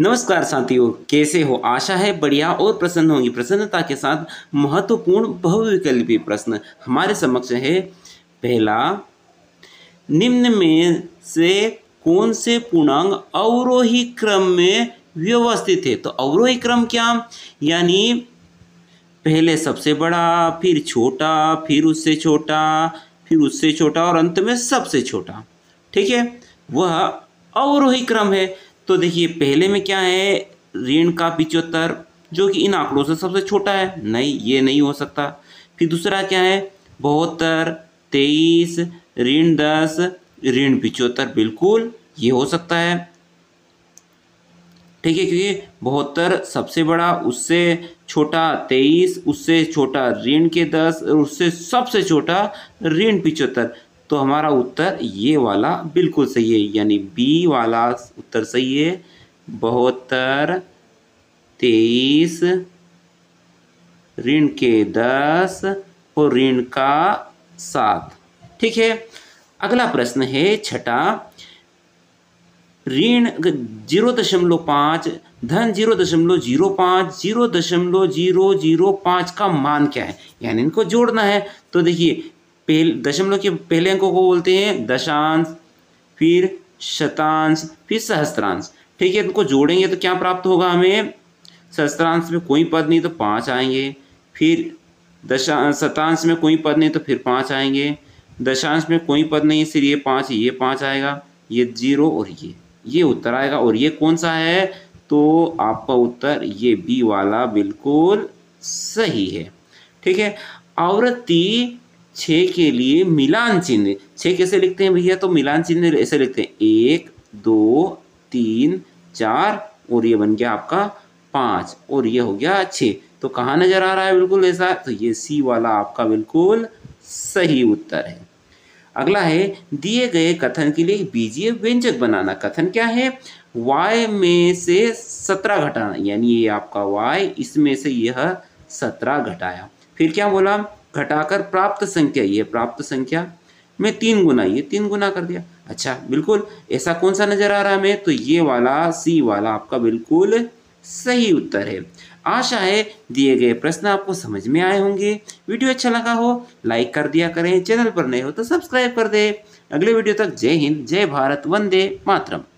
नमस्कार साथियों कैसे हो आशा है बढ़िया और प्रसन्न होंगी प्रसन्नता के साथ महत्वपूर्ण बहुविकल्पी प्रश्न हमारे समक्ष है पहला निम्न में से कौन से पूर्णांग अवरोही क्रम में व्यवस्थित है तो अवरोही क्रम क्या यानी पहले सबसे बड़ा फिर छोटा फिर उससे छोटा फिर उससे छोटा और अंत में सबसे छोटा ठीक है वह अवरोही क्रम है तो देखिए पहले में क्या है ऋण का पिचहत्तर जो कि इन आंकड़ों से सबसे छोटा है नहीं ये नहीं हो सकता फिर दूसरा क्या है बहत्तर तेईस ऋण दस ऋण पिचहत्तर बिल्कुल ये हो सकता है ठीक है क्योंकि बहत्तर सबसे बड़ा उससे छोटा तेईस उससे छोटा ऋण के दस और उससे सबसे छोटा ऋण पिचहत्तर तो हमारा उत्तर ये वाला बिल्कुल सही है यानी बी वाला उत्तर सही है बहत्तर तेईस ऋण के दस और ऋण का सात ठीक है अगला प्रश्न है छठा ऋण जीरो दशमलव पाँच धन जीरो दशमलव जीरो पाँच जीरो दशमलव जीरो जीरो पाँच का मान क्या है यानी इनको जोड़ना है तो देखिए पहल दशमलव के पहले अंकों को बोलते हैं दशांश फिर शतांश फिर सहस्त्रांश ठीक है तो इनको जोड़ेंगे तो क्या प्राप्त होगा हमें सहस्त्रांश में कोई पद नहीं तो पाँच आएंगे फिर दशा शतांश में कोई पद नहीं तो फिर पाँच आएंगे दशांश में कोई पद नहीं फिर ये पाँच ये पाँच आएगा ये जीरो और ये ये उत्तर आएगा और ये कौन सा है तो आपका उत्तर ये बी वाला बिल्कुल सही है ठीक है आवृत्ति छ के लिए मिलान चिन्ह छ कैसे लिखते हैं भैया तो मिलान चिन्ह ऐसे लिखते हैं एक दो तीन चार और ये बन गया आपका पाँच और ये हो गया छ तो कहाँ नज़र आ रहा है बिल्कुल ऐसा तो ये सी वाला आपका बिल्कुल सही उत्तर है अगला है दिए गए कथन के लिए बीजीय व्यंजक बनाना कथन क्या है y में से सत्रह घटाना यानी ये आपका y इसमें से यह सत्रह घटाया फिर क्या बोला घटाकर प्राप्त संख्या ये प्राप्त संख्या में तीन गुना ये तीन गुना कर दिया अच्छा बिल्कुल ऐसा कौन सा नज़र आ रहा है हमें तो ये वाला सी वाला आपका बिल्कुल सही उत्तर है आशा है दिए गए प्रश्न आपको समझ में आए होंगे वीडियो अच्छा लगा हो लाइक कर दिया करें चैनल पर नए हो तो सब्सक्राइब कर दे अगले वीडियो तक जय हिंद जय भारत वंदे मातरम